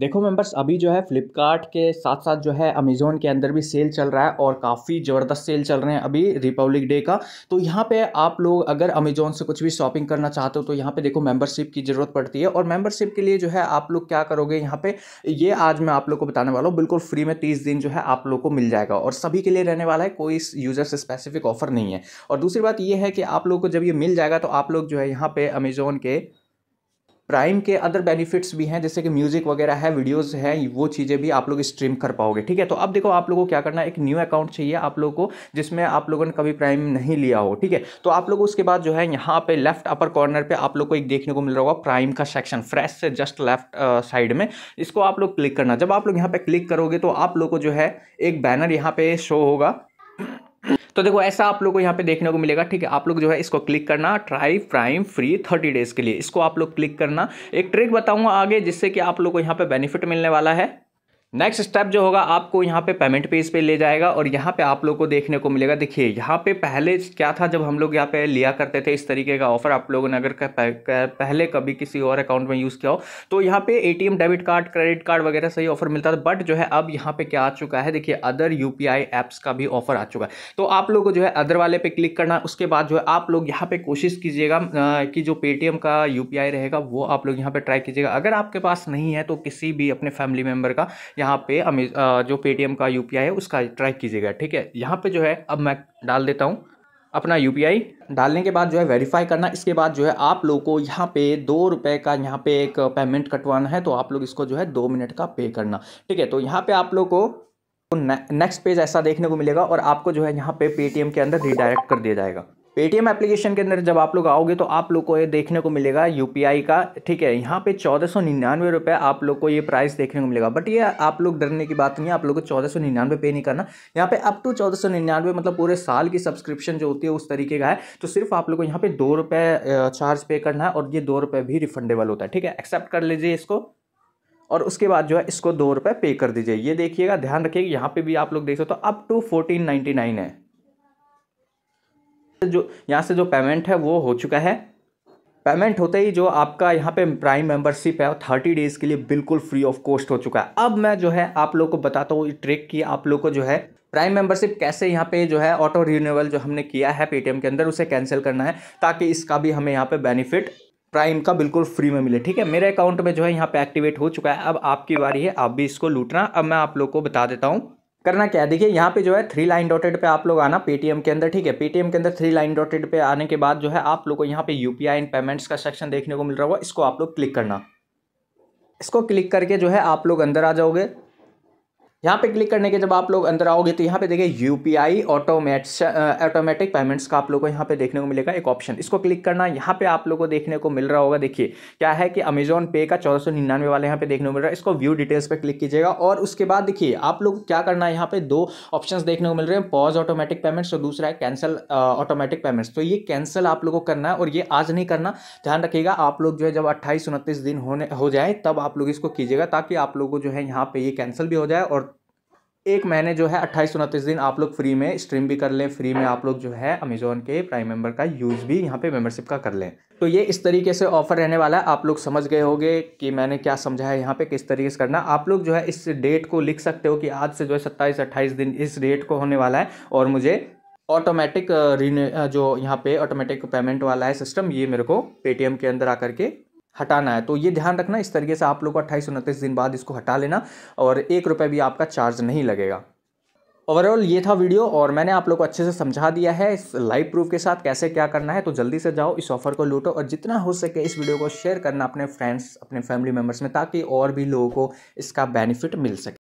देखो मेंबर्स अभी जो है फ्लिपकार्ट के साथ साथ जो है अमेज़ोन के अंदर भी सेल चल रहा है और काफ़ी ज़बरदस्त सेल चल रहे हैं अभी रिपब्लिक डे का तो यहाँ पे आप लोग अगर अमेज़ोन से कुछ भी शॉपिंग करना चाहते हो तो यहाँ पे देखो मेंबरशिप की ज़रूरत पड़ती है और मेंबरशिप के लिए जो है आप लोग क्या करोगे यहाँ पे ये आज मैं आप लोग को बताने वाला हूँ बिल्कुल फ्री में तीस दिन जो है आप लोग को मिल जाएगा और सभी के लिए रहने वाला है कोई यूज़र से स्पेसिफिक ऑफर नहीं है और दूसरी बात यह है कि आप लोग को जब ये मिल जाएगा तो आप लोग जो है यहाँ पर अमेज़ोन के प्राइम के अदर बेनिफिट्स भी हैं जैसे कि म्यूज़िक वगैरह है वीडियोस हैं वो चीज़ें भी आप लोग स्ट्रीम कर पाओगे ठीक है तो अब देखो आप लोगों को क्या करना है एक न्यू अकाउंट चाहिए आप लोगों को जिसमें आप लोगों ने कभी प्राइम नहीं लिया हो ठीक है तो आप लोग उसके बाद जो है यहाँ पे लेफ्ट अपर कॉर्नर पे आप लोग को एक देखने को मिल रहा होगा प्राइम का सेक्शन फ्रेश से जस्ट लेफ्ट साइड में इसको आप लोग क्लिक करना जब आप लोग यहाँ पर क्लिक करोगे तो आप लोग को जो है एक बैनर यहाँ पे शो होगा तो देखो ऐसा आप लोग को यहाँ पे देखने को मिलेगा ठीक है आप लोग जो है इसको क्लिक करना try prime free thirty days के लिए इसको आप लोग क्लिक करना एक ट्रिक बताऊंगा आगे जिससे कि आप लोग को यहाँ पे बेनिफिट मिलने वाला है नेक्स्ट स्टेप जो होगा आपको यहाँ पे पेमेंट पेज पे ले जाएगा और यहाँ पे आप लोग को देखने को मिलेगा देखिए यहाँ पे पहले क्या था जब हम लोग यहाँ पे लिया करते थे इस तरीके का ऑफर आप लोगों ने अगर पहले कभी किसी और अकाउंट में यूज़ किया हो तो यहाँ पे ATM debit card credit card वगैरह सही ऑफर मिलता था बट जो है अब यहाँ पर क्या आ चुका है देखिए अदर यू ऐप्स का भी ऑफर आ चुका है तो आप लोग को जो है अदर वाले पे क्लिक करना उसके बाद जो है आप लोग यहाँ पर कोशिश कीजिएगा कि जो पेटीएम का यू रहेगा वो आप लोग यहाँ पर ट्राई कीजिएगा अगर आपके पास नहीं है तो किसी भी अपने फैमिली मेम्बर का यहाँ पे जो पेटीएम का यू है उसका ट्राई कीजिएगा ठीक है यहाँ पर जो है अब मैं डाल देता हूँ अपना यू डालने के बाद जो है वेरीफाई करना इसके बाद जो है आप लोग को यहाँ पे दो रुपये का यहाँ पे एक पेमेंट कटवाना है तो आप लोग इसको जो है दो मिनट का पे करना ठीक है तो यहाँ पे आप लोग को नेक्स्ट पेज ऐसा देखने को मिलेगा और आपको जो है यहाँ पे पेटीएम के अंदर रिडायरेक्ट कर दिया जाएगा पेटीएम एप्लीकेशन के अंदर जब आप लोग आओगे तो आप लोग को ये देखने को मिलेगा यूपीआई का ठीक है यहाँ पे चौदह सौ निन्यानवे रुपये आप लोग को ये प्राइस देखने को मिलेगा बट ये आप लोग डरने की बात नहीं है आप लोग को चौदह सौ निन्यानवे पे नहीं करना यहाँ पे अप टू चौदह सौ निन्यानवे मतलब पूरे साल की सब्सक्रिप्शन जो होती है उस तरीके का है तो सिर्फ आप लोग को यहाँ पे दो चार्ज पे करना है और ये दो भी रिफंडेबल होता है ठीक है एक्सेप्ट कर लीजिए इसको और उसके बाद जो है इसको दो रुपये पे कर दीजिए ये देखिएगा ध्यान रखिएगा यहाँ पे भी आप लोग देख सकते हो अप टू फोर्टीन नाइन है जो यहाँ से जो पेमेंट है वो हो चुका है पेमेंट होते ही जो आपका यहाँ पे प्राइम मेंबरशिप है थर्टी डेज़ के लिए बिल्कुल फ्री ऑफ कॉस्ट हो चुका है अब मैं जो है आप लोग को बताता हूँ ट्रिक की आप लोगों को जो है प्राइम मेंबरशिप कैसे यहाँ पे जो है ऑटो रिन्यूअल जो हमने किया है पेटीएम के अंदर उसे कैंसिल करना है ताकि इसका भी हमें यहाँ पे बेनिफिट प्राइम का बिल्कुल फ्री में मिले ठीक है मेरे अकाउंट में जो है यहाँ पे एक्टिवेट हो चुका है अब आपकी बारी है आप भी इसको लूटना अब मैं आप लोग को बता देता हूँ करना क्या है देखिए यहाँ पे जो है थ्री लाइन डॉटेड पे आप लोग आना पेटीएम के अंदर ठीक है पेटीएम के अंदर थ्री लाइन डॉटेड पे आने के बाद जो है आप लोग को यहाँ पे यूपीआई एंड पेमेंट्स का सेक्शन देखने को मिल रहा होगा इसको आप लोग क्लिक करना इसको क्लिक करके जो है आप लोग अंदर आ जाओगे यहाँ पे क्लिक करने के जब आप लोग अंदर आओगे तो यहाँ पे देखिए U P I automatic payments का आप लोगों को यहाँ पे देखने को मिलेगा एक ऑप्शन इसको क्लिक करना यहाँ पे आप लोगों को देखने को मिल रहा होगा देखिए क्या है कि अमेजोन पे का चौदह सौ निन्यानवे वाले यहाँ पे देखने को मिल रहा है इसको व्यू डिटेल्स पर क्लिक कीजिएगा और उसके बाद देखिए आप लोग क्या करना है यहाँ पे दो ऑप्शन देखने को मिल रहे हैं पॉज ऑटोमेटिक पेमेंट्स और दूसरा है कैंसिल ऑटोमेटिक पेमेंट्स तो ये कैंसिल आप लोग को करना है और ये आज नहीं करना ध्यान रखिएगा आप लोग जो है जब अट्ठाईस उनतीस दिन होने हो जाए तब आप लोग इसको कीजिएगा ताकि आप लोग को जो है यहाँ पे ये कैंसिल भी हो जाए और एक महीने जो है अट्ठाईस उनतीस दिन आप लोग फ्री में स्ट्रीम भी कर लें फ्री में आप लोग जो है अमेजोन के प्राइम मेंबर का यूज़ भी यहाँ पे मेंबरशिप का कर लें तो ये इस तरीके से ऑफर रहने वाला है आप लोग समझ गए होंगे कि मैंने क्या समझा है यहाँ पे किस तरीके से करना आप लोग जो है इस डेट को लिख सकते हो कि आज से जो है सत्ताईस अट्ठाईस दिन इस डेट को होने वाला है और मुझे ऑटोमेटिक uh, uh, जो यहाँ पे ऑटोमेटिक पेमेंट वाला है सिस्टम ये मेरे को पेटीएम के अंदर आकर के हटाना है तो ये ध्यान रखना इस तरीके से आप लोग को अट्ठाईस उनतीस दिन बाद इसको हटा लेना और एक रुपये भी आपका चार्ज नहीं लगेगा ओवरऑल ये था वीडियो और मैंने आप लोग को अच्छे से समझा दिया है इस लाइव प्रूफ के साथ कैसे क्या करना है तो जल्दी से जाओ इस ऑफर को लूटो और जितना हो सके इस वीडियो को शेयर करना अपने फ्रेंड्स अपने फैमिली मेम्बर्स में ताकि और भी लोगों को इसका बेनिफिट मिल सके